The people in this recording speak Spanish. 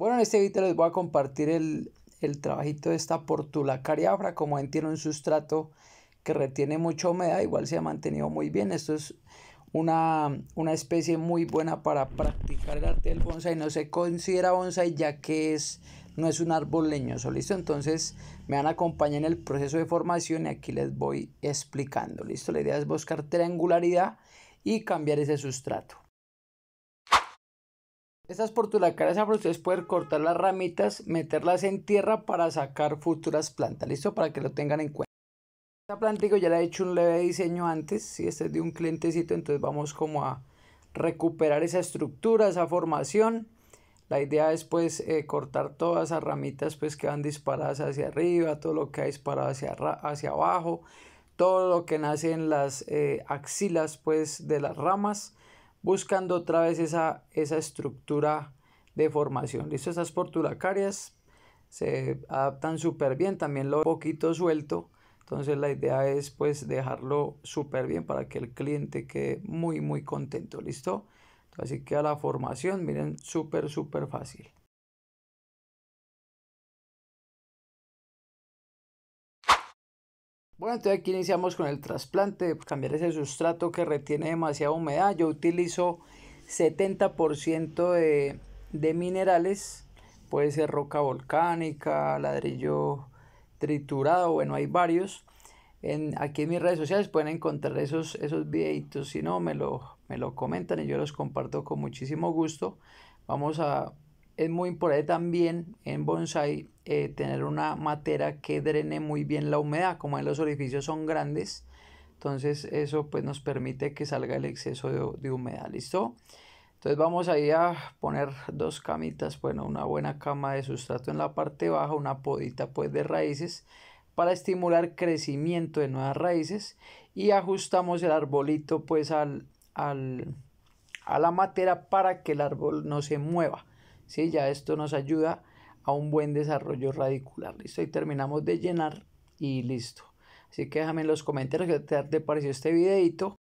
Bueno, en este vídeo les voy a compartir el, trabajito de esta portula cariafra. Como ven, tiene un sustrato que retiene mucha humedad, igual se ha mantenido muy bien. Esto es una, una, especie muy buena para practicar el arte del bonsai. No se considera bonsai ya que es, no es un árbol leñoso, ¿listo? Entonces me van a acompañar en el proceso de formación y aquí les voy explicando, ¿listo? La idea es buscar triangularidad y cambiar ese sustrato. Estas por la cabeza ustedes poder cortar las ramitas, meterlas en tierra para sacar futuras plantas. ¿Listo? Para que lo tengan en cuenta. Esta plantita ya la he hecho un leve diseño antes. Si este es de un clientecito, entonces vamos como a recuperar esa estructura, esa formación. La idea es pues eh, cortar todas las ramitas pues que van disparadas hacia arriba, todo lo que ha disparado hacia, hacia abajo, todo lo que nace en las eh, axilas pues de las ramas buscando otra vez esa, estructura de formación. Listo, esas portulacarias se adaptan súper bien, también lo poquito suelto. Entonces la idea es pues dejarlo súper bien para que el cliente quede muy muy contento. ¿Listo? Así que a la formación, miren, súper súper fácil. Bueno, entonces aquí iniciamos con el trasplante, pues, cambiar ese sustrato que retiene demasiada humedad. Yo utilizo 70% de, minerales, puede ser roca volcánica, ladrillo triturado, bueno, hay varios. En, aquí en mis redes sociales pueden encontrar esos, esos videitos, si no, me lo, me lo comentan y yo los comparto con muchísimo gusto. Vamos a es muy importante también en bonsai eh, tener una materia que drene muy bien la humedad. Como en los orificios son grandes, entonces eso pues nos permite que salga el exceso de, humedad. ¿Listo? Entonces vamos ahí a poner dos camitas, bueno, una buena cama de sustrato en la parte baja, una podita pues de raíces para estimular crecimiento de nuevas raíces y ajustamos el arbolito pues al, a la matera para que el árbol no se mueva. ¿sí? Ya esto nos ayuda a un buen desarrollo radicular, ¿listo? Y terminamos de llenar y listo. Así que déjame en los comentarios qué te pareció este videito